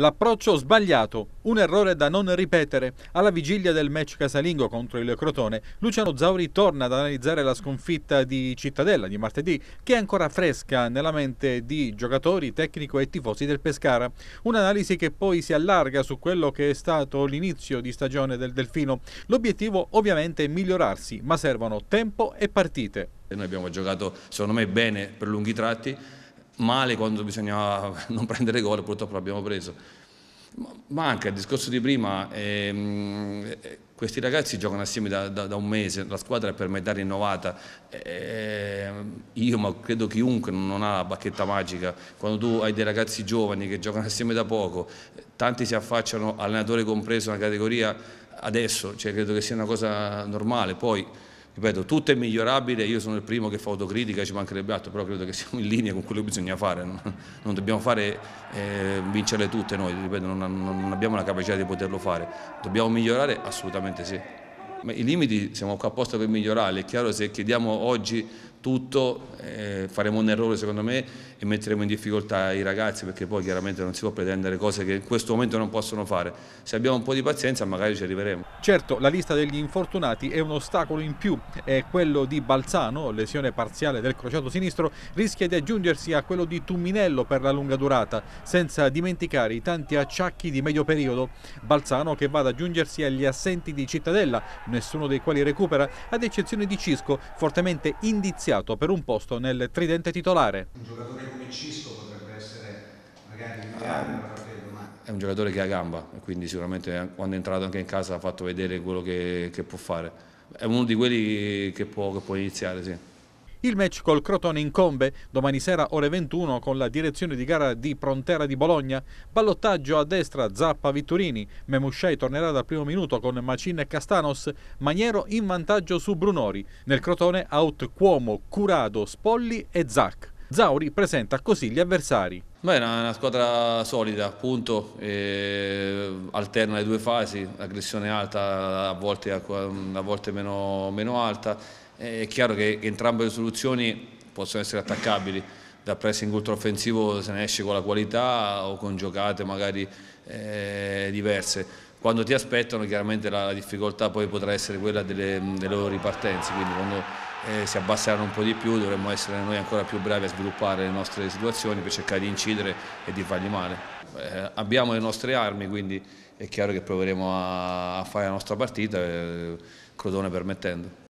L'approccio sbagliato, un errore da non ripetere. Alla vigilia del match casalingo contro il Crotone, Luciano Zauri torna ad analizzare la sconfitta di Cittadella di martedì, che è ancora fresca nella mente di giocatori, tecnico e tifosi del Pescara. Un'analisi che poi si allarga su quello che è stato l'inizio di stagione del Delfino. L'obiettivo ovviamente è migliorarsi, ma servono tempo e partite. Noi abbiamo giocato, secondo me, bene per lunghi tratti male quando bisognava non prendere gol, purtroppo l'abbiamo preso. Ma anche al discorso di prima, ehm, eh, questi ragazzi giocano assieme da, da, da, un mese, la squadra è per metà rinnovata, eh, io ma credo chiunque non ha la bacchetta magica, quando tu hai dei ragazzi giovani che giocano assieme da poco, tanti si affacciano, allenatore compreso, una categoria, adesso cioè, credo che sia una cosa normale, poi ripeto, tutto è migliorabile, io sono il primo che fa autocritica, ci mancherebbe altro, però credo che siamo in linea con quello che bisogna fare, non, dobbiamo fare eh, vincerle tutte noi, ripeto, non, non, abbiamo la capacità di poterlo fare, dobbiamo migliorare? Assolutamente sì. Ma I limiti siamo qua apposta per migliorarli, è chiaro se chiediamo oggi tutto, eh, faremo un errore secondo me e metteremo in difficoltà i ragazzi perché poi chiaramente non si può pretendere cose che in questo momento non possono fare. Se abbiamo un po' di pazienza magari ci arriveremo. Certo, la lista degli infortunati è un ostacolo in più, è quello di Balzano, lesione parziale del crociato sinistro, rischia di aggiungersi a quello di Tumminello per la lunga durata, senza dimenticare i tanti acciacchi di medio periodo. Balzano che va ad aggiungersi agli assenti di Cittadella, nessuno dei quali recupera, ad eccezione di Cisco, fortemente indiziato negoziato per un posto nel tridente titolare. Un giocatore come Cisco potrebbe essere magari il Milano, ah, è un giocatore che ha gamba, quindi sicuramente eh, quando è entrato anche in casa ha fatto vedere quello che, che può fare. È uno di quelli che può, che può iniziare, sì. Il match col Crotone incombe domani sera ore 21 con la direzione di gara di Prontera di Bologna. Ballottaggio a destra Zappa Vitturini, Memusciai tornerà dal primo minuto con Macin e Castanos, Maniero in vantaggio su Brunori. Nel Crotone out Cuomo, Curado, Spolli e Zac. Zauri presenta così gli avversari. Beh, è una squadra solida, appunto, alterna le due fasi, aggressione alta, a volte, a volte meno, meno alta è chiaro che, entrambe le soluzioni possono essere attaccabili dal pressing ultraoffensivo se ne esce con la qualità o con giocate magari eh, diverse. Quando ti aspettano chiaramente la, difficoltà poi potrà essere quella delle, delle loro ripartenze, quindi quando eh, si abbasseranno un po' di più dovremmo essere noi ancora più bravi a sviluppare le nostre situazioni per cercare di incidere e di fargli male. Eh, abbiamo le nostre armi, quindi è chiaro che proveremo a, a fare la nostra partita, eh, Crotone permettendo.